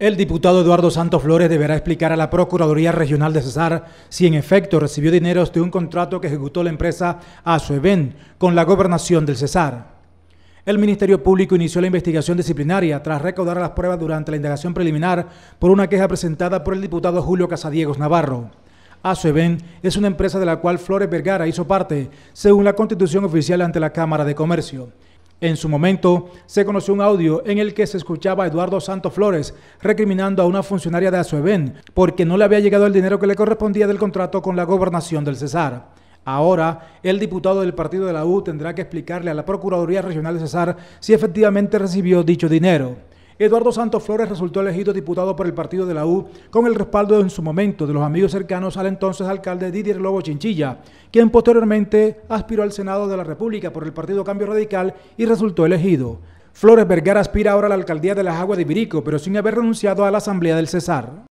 El diputado Eduardo Santos Flores deberá explicar a la Procuraduría Regional de Cesar si en efecto recibió dineros de un contrato que ejecutó la empresa Azueven con la gobernación del Cesar. El Ministerio Público inició la investigación disciplinaria tras recaudar las pruebas durante la indagación preliminar por una queja presentada por el diputado Julio Casadiegos Navarro. Azueven es una empresa de la cual Flores Vergara hizo parte, según la Constitución Oficial ante la Cámara de Comercio. En su momento, se conoció un audio en el que se escuchaba a Eduardo Santos Flores recriminando a una funcionaria de Azueven porque no le había llegado el dinero que le correspondía del contrato con la gobernación del Cesar. Ahora, el diputado del partido de la U tendrá que explicarle a la Procuraduría Regional de Cesar si efectivamente recibió dicho dinero. Eduardo Santos Flores resultó elegido diputado por el partido de la U con el respaldo en su momento de los amigos cercanos al entonces alcalde Didier Lobo Chinchilla, quien posteriormente aspiró al Senado de la República por el partido Cambio Radical y resultó elegido. Flores Vergara aspira ahora a la alcaldía de las Aguas de Virico, pero sin haber renunciado a la Asamblea del Cesar.